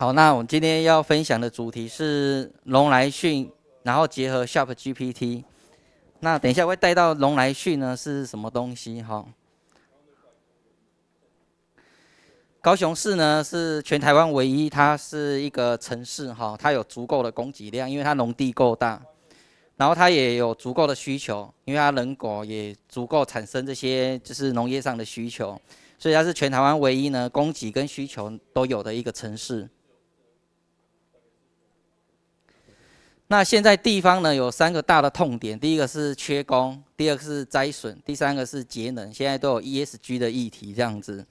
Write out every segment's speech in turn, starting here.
好，那我们今天要分享的主题是龙来讯，然后结合 s h a p GPT。那等一下会带到龙来讯呢是什么东西？哈，高雄市呢是全台湾唯一，它是一个城市哈，它有足够的供给量，因为它农地够大，然后它也有足够的需求，因为它人口也足够产生这些就是农业上的需求，所以它是全台湾唯一呢供给跟需求都有的一个城市。那现在地方呢有三个大的痛点，第一个是缺工，第二个是灾损，第三个是节能，现在都有 ESG 的议题这样子。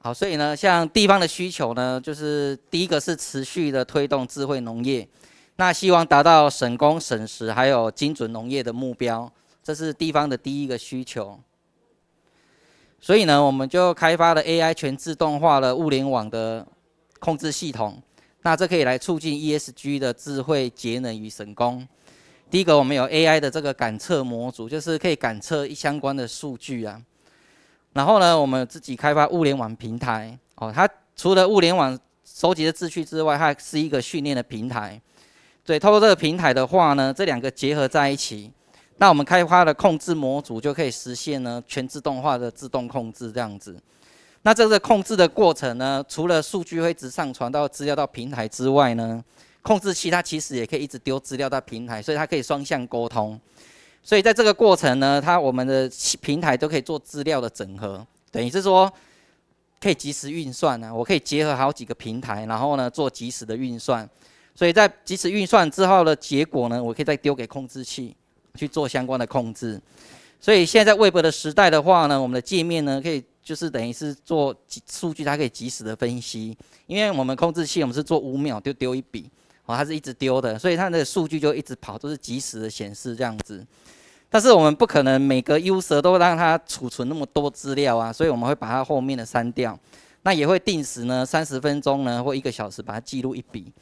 好，所以呢，像地方的需求呢，就是第一个是持续的推动智慧农业，那希望达到省工省时还有精准农业的目标，这是地方的第一个需求。所以呢，我们就开发了 AI 全自动化的物联网的控制系统。那这可以来促进 ESG 的智慧节能与成功。第一个，我们有 AI 的这个感测模组，就是可以感测相关的数据啊。然后呢，我们自己开发物联网平台，哦，它除了物联网收集的资讯之外，它是一个训练的平台。对，透过这个平台的话呢，这两个结合在一起，那我们开发的控制模组就可以实现呢全自动化、的自动控制这样子。那这个控制的过程呢，除了数据会直上传到资料到平台之外呢，控制器它其实也可以一直丢资料到平台，所以它可以双向沟通。所以在这个过程呢，它我们的平台都可以做资料的整合，等于是说可以及时运算呢。我可以结合好几个平台，然后呢做及时的运算。所以在及时运算之后的结果呢，我可以再丢给控制器去做相关的控制。所以现在微博的时代的话呢，我们的界面呢可以。就是等于是做数据，它可以及时的分析。因为我们控制器，我们是做五秒就丢一笔，哦，它是一直丢的，所以它的数据就一直跑，都是及时的显示这样子。但是我们不可能每个 U 蛇都让它储存那么多资料啊，所以我们会把它后面的删掉。那也会定时呢，三十分钟呢或一个小时把它记录一笔。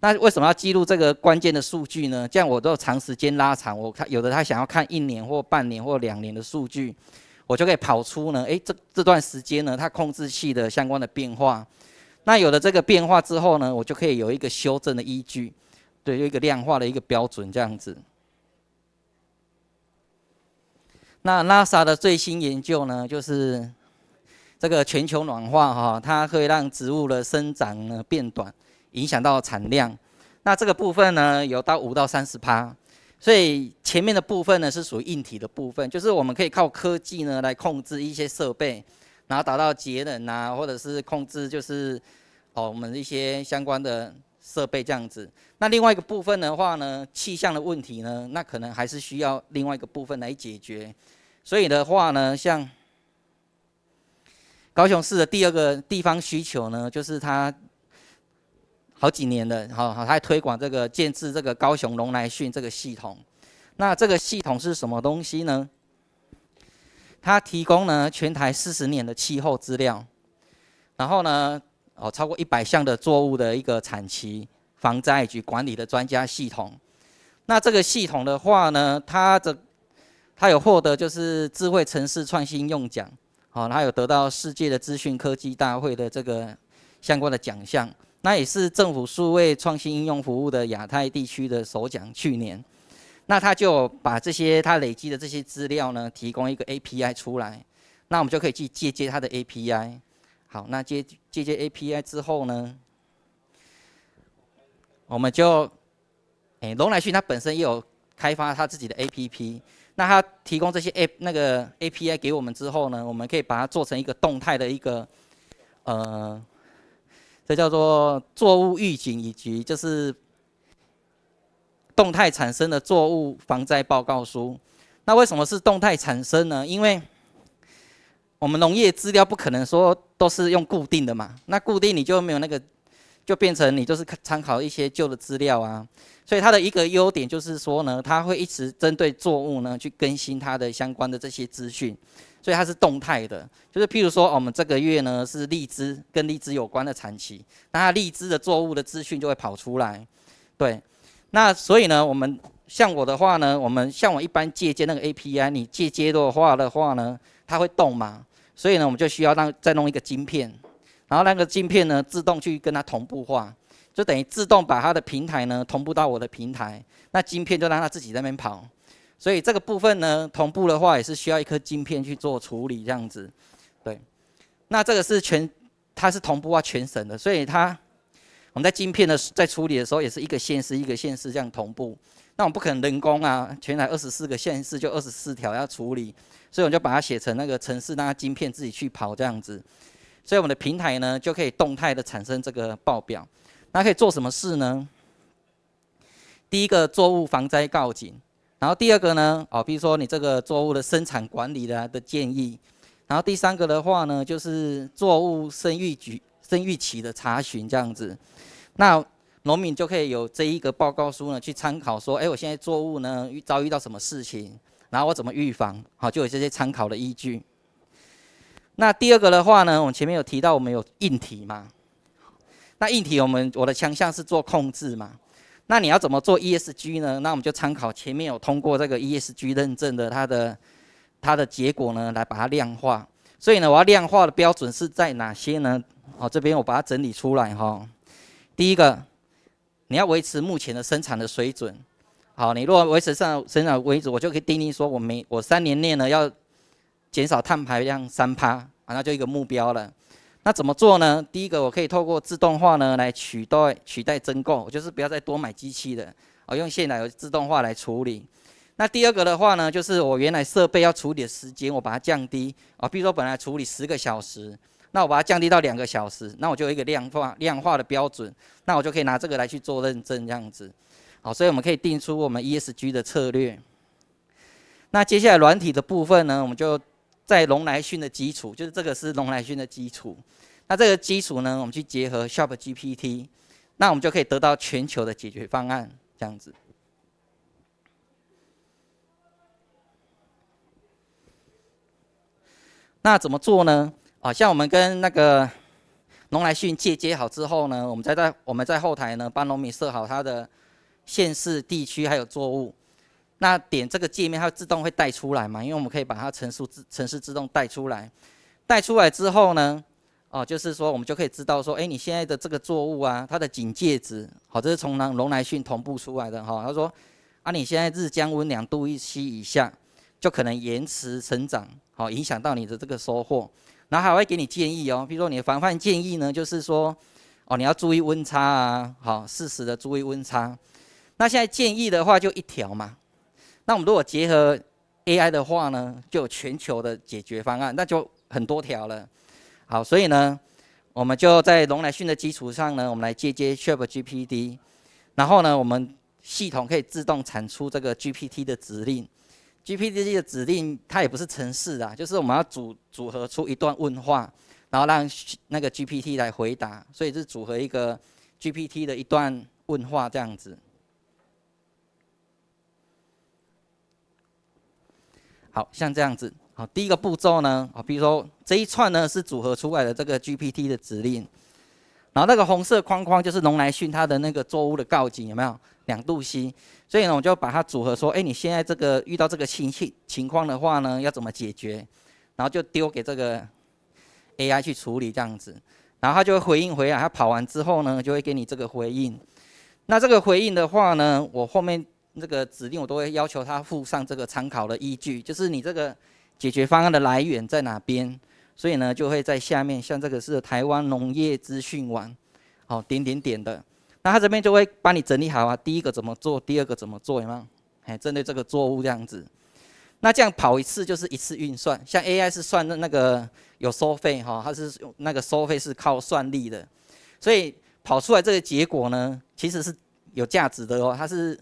那为什么要记录这个关键的数据呢？这样我都长时间拉长，我看有的他想要看一年或半年或两年的数据。我就可以跑出呢，哎，这这段时间呢，它控制器的相关的变化。那有了这个变化之后呢，我就可以有一个修正的依据，对，有一个量化的一个标准这样子。那拉萨的最新研究呢，就是这个全球暖化哈，它会让植物的生长呢变短，影响到产量。那这个部分呢，有到五到三十趴。所以前面的部分呢是属于硬体的部分，就是我们可以靠科技呢来控制一些设备，然后达到节能啊，或者是控制就是哦我们一些相关的设备这样子。那另外一个部分的话呢，气象的问题呢，那可能还是需要另外一个部分来解决。所以的话呢，像高雄市的第二个地方需求呢，就是它。好几年了，好，他推广这个建制这个高雄龙来讯这个系统。那这个系统是什么东西呢？他提供呢全台四十年的气候资料，然后呢，哦超过一百项的作物的一个产期，防灾及管理的专家系统。那这个系统的话呢，它的它有获得就是智慧城市创新用奖，哦，它有得到世界的资讯科技大会的这个相关的奖项。那也是政府数位创新应用服务的亚太地区的首奖。去年，那他就把这些他累积的这些资料呢，提供一个 API 出来，那我们就可以去借鉴他的 API。好，那借借鉴 API 之后呢，我们就，哎，龙来讯它本身也有开发它自己的 APP。那它提供这些 A 那个 API 给我们之后呢，我们可以把它做成一个动态的一个，呃。这叫做作物预警，以及就是动态产生的作物防灾报告书。那为什么是动态产生呢？因为我们农业资料不可能说都是用固定的嘛。那固定你就没有那个，就变成你就是参考一些旧的资料啊。所以它的一个优点就是说呢，它会一直针对作物呢去更新它的相关的这些资讯。所以它是动态的，就是譬如说，我们这个月呢是荔枝跟荔枝有关的产期，那它荔枝的作物的资讯就会跑出来，对。那所以呢，我们像我的话呢，我们像我一般借接那个 API，你借接的话的话呢，它会动嘛，所以呢，我们就需要让再弄一个晶片，然后那个晶片呢自动去跟它同步化，就等于自动把它的平台呢同步到我的平台，那晶片就让它自己那边跑。所以这个部分呢，同步的话也是需要一颗晶片去做处理，这样子，对。那这个是全，它是同步啊，全省的，所以它我们在晶片的在处理的时候，也是一个县市一个县市这样同步。那我们不可能人工啊，全台二十四个县市就二十四条要处理，所以我就把它写成那个城市，让晶片自己去跑这样子。所以我们的平台呢，就可以动态的产生这个报表。那可以做什么事呢？第一个，作物防灾告警。然后第二个呢，哦，比如说你这个作物的生产管理的的建议，然后第三个的话呢，就是作物生育局生育期的查询这样子，那农民就可以有这一个报告书呢去参考，说，哎，我现在作物呢遇遭遇到什么事情，然后我怎么预防，好，就有这些参考的依据。那第二个的话呢，我们前面有提到我们有硬体嘛，那硬体我们我的强项是做控制嘛。那你要怎么做 ESG 呢？那我们就参考前面有通过这个 ESG 认证的它的它的结果呢，来把它量化。所以呢，我要量化的标准是在哪些呢？哦，这边我把它整理出来哈。第一个，你要维持目前的生产的水准。好，你如果维持上生产为止，我就可以定义说，我每我三年内呢要减少碳排量三趴，啊，那就一个目标了。那怎么做呢？第一个，我可以透过自动化呢来取代取代增购，就是不要再多买机器的，啊，用现代有自动化来处理。那第二个的话呢，就是我原来设备要处理的时间，我把它降低，啊，比如说本来处理十个小时，那我把它降低到两个小时，那我就有一个量化量化的标准，那我就可以拿这个来去做认证，这样子，好，所以我们可以定出我们 ESG 的策略。那接下来软体的部分呢，我们就。在龙来讯的基础，就是这个是龙来讯的基础。那这个基础呢，我们去结合 Shop GPT，那我们就可以得到全球的解决方案，这样子。那怎么做呢？啊，像我们跟那个龙来讯借接好之后呢，我们再在我们在后台呢帮农民设好他的县市、地区还有作物。那点这个界面，它自动会带出来嘛？因为我们可以把它程数自、程式自动带出来。带出来之后呢，哦，就是说我们就可以知道说，哎，你现在的这个作物啊，它的警戒值，好，这是从农龙来讯同步出来的哈。他说，啊，你现在日降温两度一七以下，就可能延迟成长，好，影响到你的这个收获。然后还会给你建议哦，比如说你的防范建议呢，就是说，哦，你要注意温差啊，好，适时的注意温差。那现在建议的话就一条嘛。那我们如果结合 AI 的话呢，就有全球的解决方案，那就很多条了。好，所以呢，我们就在龙来讯的基础上呢，我们来接接 c h a p g p t 然后呢，我们系统可以自动产出这个 GPT 的指令。GPT 的指令它也不是程式啊，就是我们要组组合出一段问话，然后让那个 GPT 来回答，所以是组合一个 GPT 的一段问话这样子。好像这样子，好，第一个步骤呢，好，比如说这一串呢是组合出来的这个 GPT 的指令，然后那个红色框框就是农来讯它的那个作物的告警有没有两度 C，所以呢我就把它组合说，哎，你现在这个遇到这个情情情况的话呢，要怎么解决？然后就丢给这个 AI 去处理这样子，然后它就会回应回来，它跑完之后呢，就会给你这个回应。那这个回应的话呢，我后面。这个指令我都会要求他附上这个参考的依据，就是你这个解决方案的来源在哪边。所以呢，就会在下面像这个是台湾农业资讯网，好点点点的，那他这边就会帮你整理好啊。第一个怎么做，第二个怎么做嘛？哎，针对这个作物这样子，那这样跑一次就是一次运算。像 AI 是算那个有收费哈，它是用那个收费是靠算力的，所以跑出来这个结果呢，其实是有价值的哦，它是。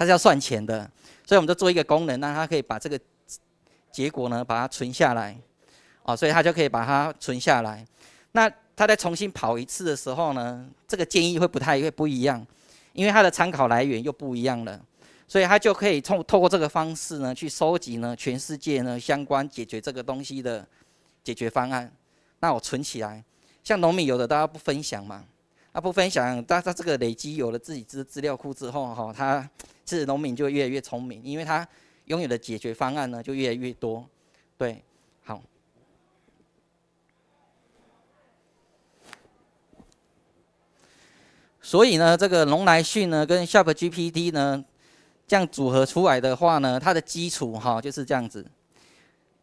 它是要算钱的，所以我们就做一个功能，让它可以把这个结果呢，把它存下来，哦，所以它就可以把它存下来。那它再重新跑一次的时候呢，这个建议会不太会不一样，因为它的参考来源又不一样了，所以它就可以透透过这个方式呢，去收集呢全世界呢相关解决这个东西的解决方案。那我存起来，像农民有的，大家不分享嘛，他不分享，大他这个累积有了自己资资料库之后，哈，他是农民就越来越聪明，因为他拥有的解决方案呢就越来越多。对，好。所以呢，这个龙来讯呢跟 Shop GPD 呢这样组合出来的话呢，它的基础哈就是这样子。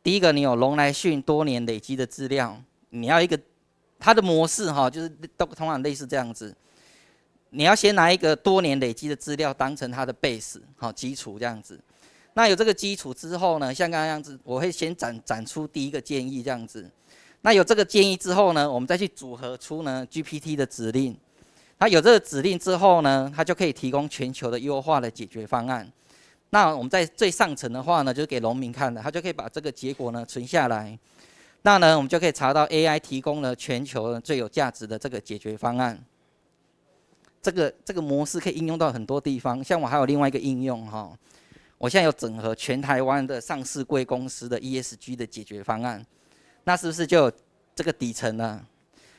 第一个，你有龙来讯多年累积的资料，你要一个。它的模式哈，就是都通常类似这样子，你要先拿一个多年累积的资料当成它的 base 好基础这样子，那有这个基础之后呢，像刚刚样子，我会先展展出第一个建议这样子，那有这个建议之后呢，我们再去组合出呢 GPT 的指令，它有这个指令之后呢，它就可以提供全球的优化的解决方案，那我们在最上层的话呢，就是给农民看的，他就可以把这个结果呢存下来。那呢，我们就可以查到 AI 提供了全球最有价值的这个解决方案。这个这个模式可以应用到很多地方，像我还有另外一个应用哈，我现在有整合全台湾的上市贵公司的 ESG 的解决方案。那是不是就这个底层呢？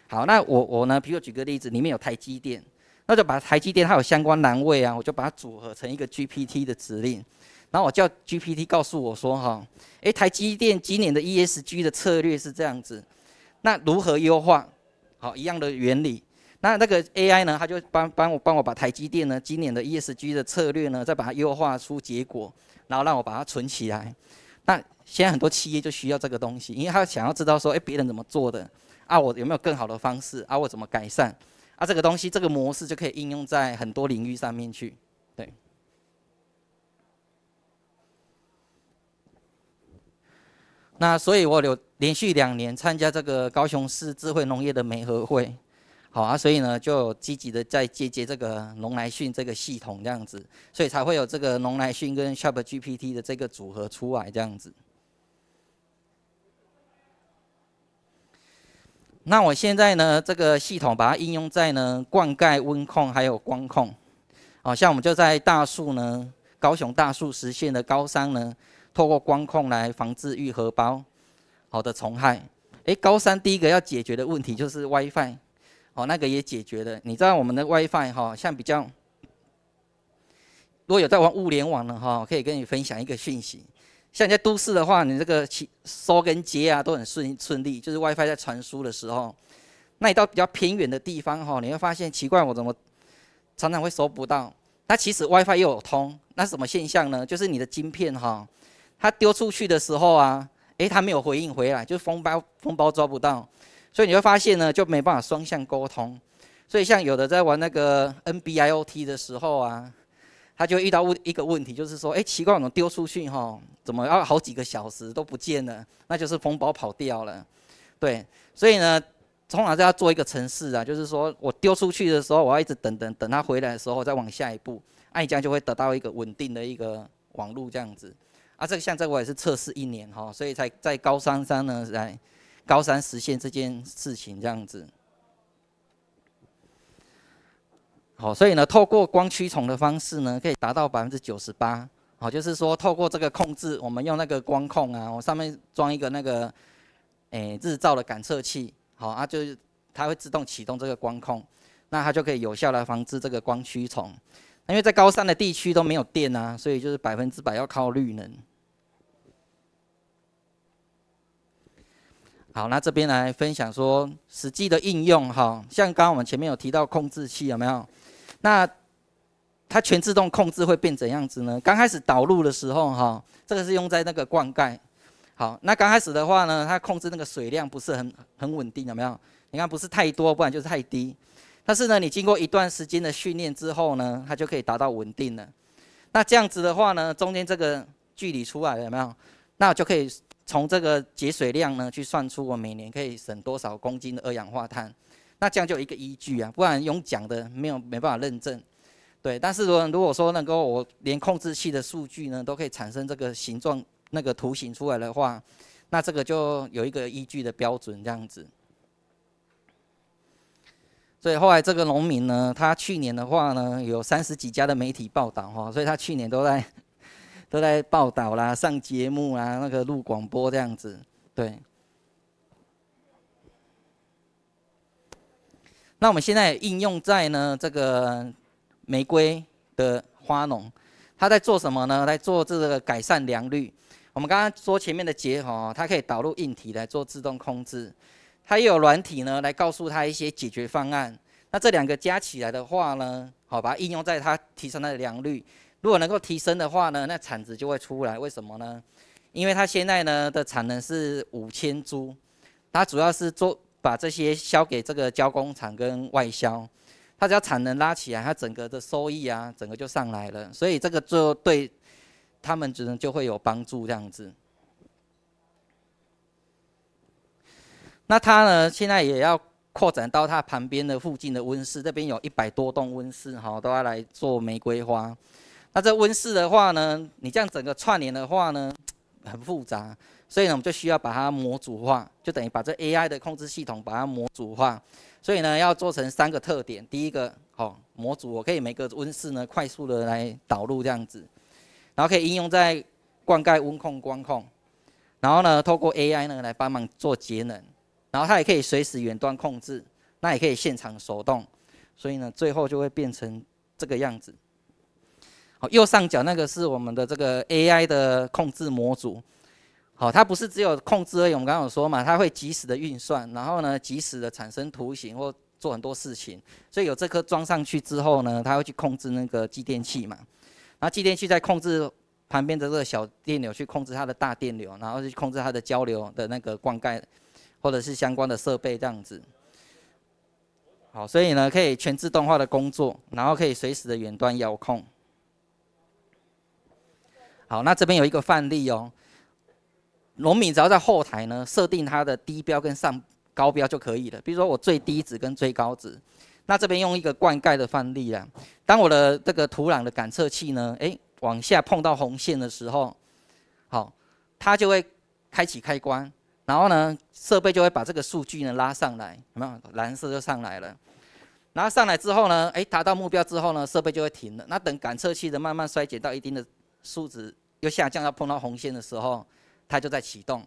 好，那我我呢，比如举个例子，里面有台积电，那就把台积电它有相关栏位啊，我就把它组合成一个 GPT 的指令。然后我叫 GPT 告诉我说，哈，诶，台积电今年的 ESG 的策略是这样子，那如何优化？好，一样的原理。那那个 AI 呢，它就帮帮我帮我把台积电呢今年的 ESG 的策略呢，再把它优化出结果，然后让我把它存起来。那现在很多企业就需要这个东西，因为他想要知道说，诶，别人怎么做的？啊，我有没有更好的方式？啊，我怎么改善？啊，这个东西这个模式就可以应用在很多领域上面去，对。那所以，我有连续两年参加这个高雄市智慧农业的媒合会，好啊，所以呢，就积极的在接接这个农来讯这个系统这样子，所以才会有这个农来讯跟 ChatGPT 的这个组合出来这样子。那我现在呢，这个系统把它应用在呢灌溉温控还有光控，好像我们就在大树呢，高雄大树实现的高山呢。透过光控来防治愈合包好的虫害。哎，高山第一个要解决的问题就是 WiFi，哦，那个也解决了。你知道我们的 WiFi 哈，像比较，如果有在玩物联网的哈，可以跟你分享一个讯息。像在都市的话，你这个收跟接啊都很顺顺利，就是 WiFi 在传输的时候，那你到比较偏远的地方哈，你会发现奇怪，我怎么常常会收不到？那其实 WiFi 又有通，那是什么现象呢？就是你的晶片哈。他丢出去的时候啊，诶，他没有回应回来，就是封包封包抓不到，所以你会发现呢，就没办法双向沟通。所以像有的在玩那个 NB-IOT 的时候啊，他就遇到问一个问题，就是说，诶，奇怪，我丢出去哈，怎么要好几个小时都不见了？那就是封包跑掉了，对。所以呢，通常是要做一个程式啊，就是说我丢出去的时候，我要一直等等等他回来的时候，再往下一步，那这样就会得到一个稳定的一个网络这样子。啊，这个像这个我也是测试一年哈，所以才在高三三呢，来高三实现这件事情这样子。好，所以呢，透过光驱虫的方式呢，可以达到百分之九十八。好，就是说透过这个控制，我们用那个光控啊，我上面装一个那个，诶，日照的感测器。好啊，就它会自动启动这个光控，那它就可以有效的防治这个光驱虫。因为在高山的地区都没有电啊，所以就是百分之百要靠绿能。好，那这边来分享说实际的应用，哈，像刚刚我们前面有提到控制器有没有？那它全自动控制会变怎样子呢？刚开始导入的时候，哈，这个是用在那个灌溉。好，那刚开始的话呢，它控制那个水量不是很很稳定，有没有？你看不是太多，不然就是太低。但是呢，你经过一段时间的训练之后呢，它就可以达到稳定了。那这样子的话呢，中间这个距离出来了有没有？那就可以。从这个节水量呢，去算出我每年可以省多少公斤的二氧化碳，那这样就有一个依据啊，不然用讲的没有没办法认证，对。但是如如果说能够我连控制器的数据呢，都可以产生这个形状那个图形出来的话，那这个就有一个依据的标准这样子。所以后来这个农民呢，他去年的话呢，有三十几家的媒体报道哈，所以他去年都在。都在报道啦，上节目啦，那个录广播这样子，对。那我们现在应用在呢这个玫瑰的花农，他在做什么呢？来做这个改善良率。我们刚刚说前面的结合，它可以导入硬体来做自动控制，它也有软体呢来告诉他一些解决方案。那这两个加起来的话呢，好把它应用在它提升它的良率。如果能够提升的话呢，那产值就会出来。为什么呢？因为它现在呢的产能是五千株，它主要是做把这些销给这个加工厂跟外销。它只要产能拉起来，它整个的收益啊，整个就上来了。所以这个就对他们只能就会有帮助这样子。那它呢现在也要扩展到它旁边的附近的温室，这边有一百多栋温室哈，都要来做玫瑰花。那这温室的话呢，你这样整个串联的话呢，很复杂，所以呢，我们就需要把它模组化，就等于把这 AI 的控制系统把它模组化。所以呢，要做成三个特点：第一个，好模组，我可以每个温室呢快速的来导入这样子，然后可以应用在灌溉、温控、光控，然后呢，透过 AI 呢来帮忙做节能，然后它也可以随时远端控制，那也可以现场手动，所以呢，最后就会变成这个样子。好，右上角那个是我们的这个 AI 的控制模组。好，它不是只有控制而已，我们刚刚说嘛，它会及时的运算，然后呢，及时的产生图形或做很多事情。所以有这颗装上去之后呢，它会去控制那个继电器嘛，然后继电器再控制旁边的这个小电流去控制它的大电流，然后去控制它的交流的那个灌溉或者是相关的设备这样子。好，所以呢，可以全自动化的工作，然后可以随时的远端遥控。好，那这边有一个范例哦。农民只要在后台呢设定它的低标跟上高标就可以了。比如说我最低值跟最高值，那这边用一个灌溉的范例啊。当我的这个土壤的感测器呢，哎，往下碰到红线的时候，好，它就会开启开关，然后呢，设备就会把这个数据呢拉上来，有没有？蓝色就上来了。然后上来之后呢，哎，达到目标之后呢，设备就会停了。那等感测器的慢慢衰减到一定的。数值又下降，要碰到红线的时候，它就在启动，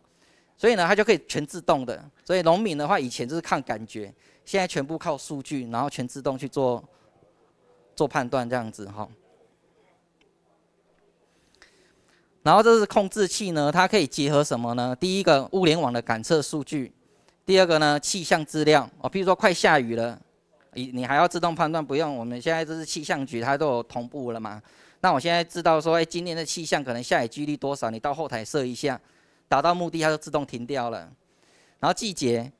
所以呢，它就可以全自动的。所以农民的话，以前就是看感觉，现在全部靠数据，然后全自动去做做判断这样子哈。然后这是控制器呢，它可以结合什么呢？第一个物联网的感测数据，第二个呢气象资料哦，比如说快下雨了，你你还要自动判断？不用，我们现在这是气象局，它都有同步了嘛。那我现在知道说，哎，今年的气象可能下雨几率多少？你到后台设一下，达到目的它就自动停掉了。然后季节，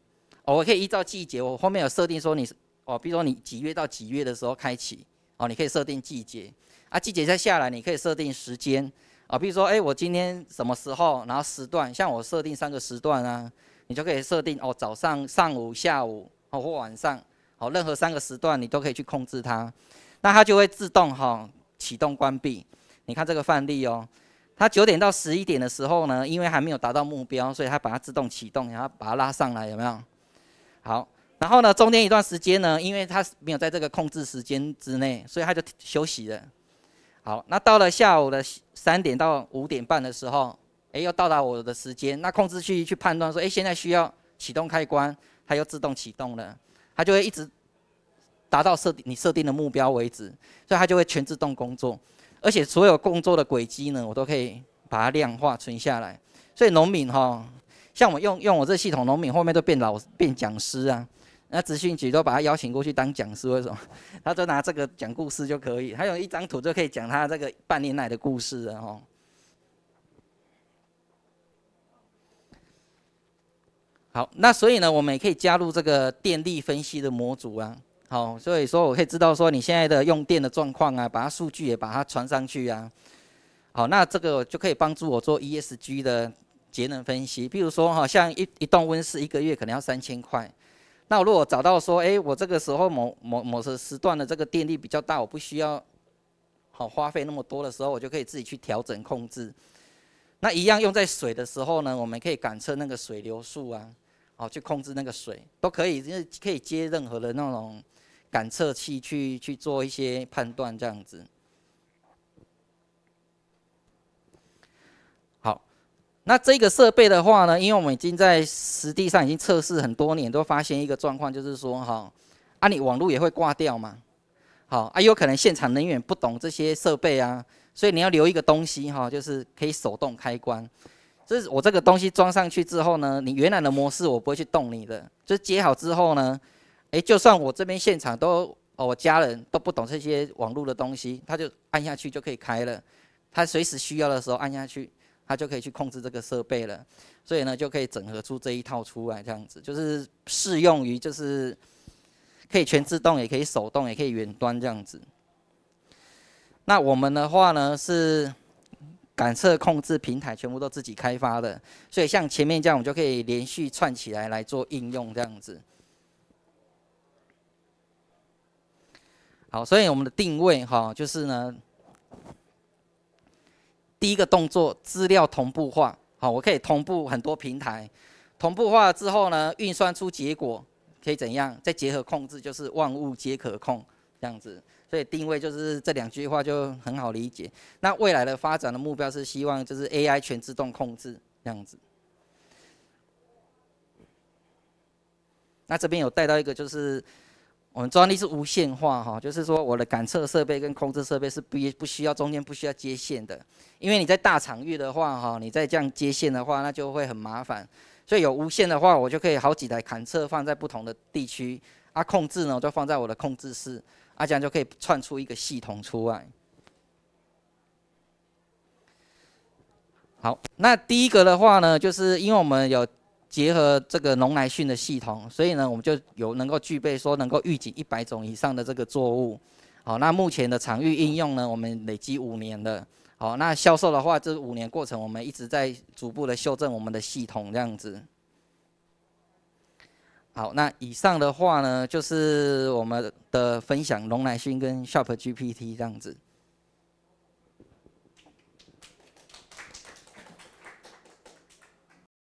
哦，我可以依照季节，我后面有设定说你，哦，比如说你几月到几月的时候开启，哦，你可以设定季节。啊，季节再下来，你可以设定时间，啊，比如说，哎，我今天什么时候？然后时段，像我设定三个时段啊，你就可以设定，哦，早上、上午、下午，哦或晚上，哦，任何三个时段你都可以去控制它，那它就会自动哈。启动、关闭，你看这个范例哦。它九点到十一点的时候呢，因为还没有达到目标，所以它把它自动启动，然后把它拉上来，有没有？好，然后呢，中间一段时间呢，因为它没有在这个控制时间之内，所以它就休息了。好，那到了下午的三点到五点半的时候，哎，又到达我的时间，那控制器去判断说，哎，现在需要启动开关，它又自动启动了，它就会一直。达到设定你设定的目标为止，所以它就会全自动工作，而且所有工作的轨迹呢，我都可以把它量化存下来。所以农民哈，像我用用我这系统，农民后面都变老变讲师啊，那资讯局都把他邀请过去当讲师，为什么？他就拿这个讲故事就可以，他有一张图就可以讲他这个半年来的故事了哈。好，那所以呢，我们也可以加入这个电力分析的模组啊。好，所以说我可以知道说你现在的用电的状况啊，把它数据也把它传上去啊。好，那这个就可以帮助我做 E S G 的节能分析。比如说哈，像一一栋温室一个月可能要三千块，那如果找到说，哎，我这个时候某某某时时段的这个电力比较大，我不需要好花费那么多的时候，我就可以自己去调整控制。那一样用在水的时候呢，我们可以感测那个水流速啊，哦，去控制那个水都可以，就是可以接任何的那种。感测器去去做一些判断，这样子。好，那这个设备的话呢，因为我们已经在实地上已经测试很多年，都发现一个状况，就是说哈，啊，你网络也会挂掉嘛。好啊，有可能现场人员不懂这些设备啊，所以你要留一个东西哈，就是可以手动开关。所以我这个东西装上去之后呢，你原来的模式我不会去动你的，就接好之后呢。哎，就算我这边现场都哦，我家人都不懂这些网络的东西，他就按下去就可以开了。他随时需要的时候按下去，他就可以去控制这个设备了。所以呢，就可以整合出这一套出来，这样子就是适用于，就是可以全自动，也可以手动，也可以远端这样子。那我们的话呢，是感测控制平台全部都自己开发的，所以像前面这样，我们就可以连续串起来来做应用这样子。好，所以我们的定位哈，就是呢，第一个动作，资料同步化。好，我可以同步很多平台，同步化之后呢，运算出结果，可以怎样？再结合控制，就是万物皆可控这样子。所以定位就是这两句话就很好理解。那未来的发展的目标是希望就是 AI 全自动控制这样子。那这边有带到一个就是。我们专利是无线化哈，就是说我的感测设备跟控制设备是不不需要中间不需要接线的，因为你在大场域的话哈，你再这样接线的话，那就会很麻烦。所以有无线的话，我就可以好几台感测放在不同的地区，啊控制呢就放在我的控制室，啊这样就可以串出一个系统出来。好，那第一个的话呢，就是因为我们有。结合这个龙来讯的系统，所以呢，我们就有能够具备说能够预警一百种以上的这个作物。好，那目前的场域应用呢，我们累积五年的。好，那销售的话，这五年过程我们一直在逐步的修正我们的系统这样子。好，那以上的话呢，就是我们的分享龙来讯跟 Shop GPT 这样子。